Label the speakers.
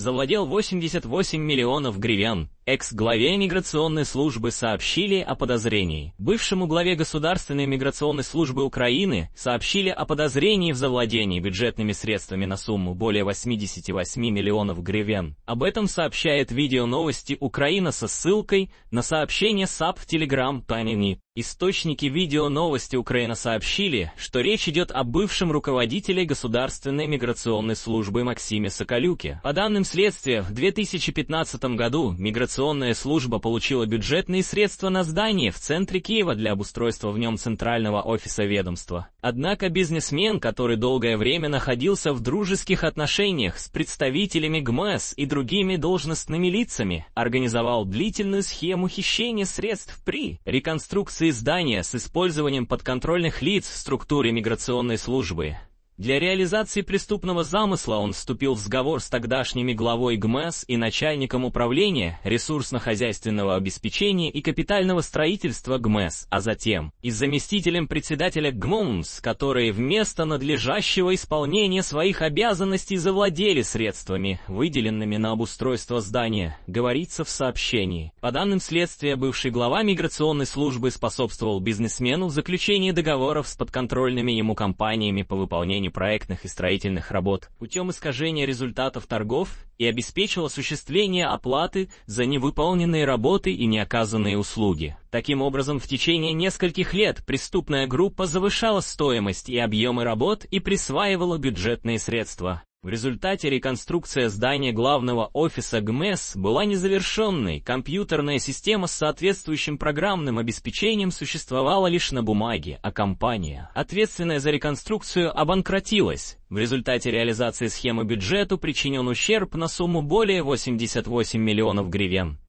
Speaker 1: завладел 88 миллионов гривен. Экс-главе миграционной службы сообщили о подозрении. Бывшему главе Государственной миграционной службы Украины сообщили о подозрении в завладении бюджетными средствами на сумму более 88 миллионов гривен. Об этом сообщает видео новости Украина со ссылкой на сообщение САП в Телеграм Панини. Источники видео новости Украина сообщили, что речь идет о бывшем руководителе Государственной миграционной службы Максиме Соколюке. По данным следствия, в 2015 году миграционная информационная служба получила бюджетные средства на здание в центре Киева для обустройства в нем центрального офиса ведомства. Однако бизнесмен, который долгое время находился в дружеских отношениях с представителями ГМС и другими должностными лицами, организовал длительную схему хищения средств при реконструкции здания с использованием подконтрольных лиц в структуре миграционной службы. Для реализации преступного замысла он вступил в сговор с тогдашними главой ГМЭС и начальником управления ресурсно-хозяйственного обеспечения и капитального строительства ГМЭС, а затем и с заместителем председателя ГМОНС, которые вместо надлежащего исполнения своих обязанностей завладели средствами, выделенными на обустройство здания, говорится в сообщении. По данным следствия, бывший глава миграционной службы способствовал бизнесмену в заключении договоров с подконтрольными ему компаниями по выполнению проектных и строительных работ путем искажения результатов торгов и обеспечил осуществление оплаты за невыполненные работы и неоказанные услуги. Таким образом, в течение нескольких лет преступная группа завышала стоимость и объемы работ и присваивала бюджетные средства. В результате реконструкция здания главного офиса ГМЭС была незавершенной, компьютерная система с соответствующим программным обеспечением существовала лишь на бумаге, а компания, ответственная за реконструкцию, обанкротилась. В результате реализации схемы бюджету причинен ущерб на сумму более 88 миллионов гривен.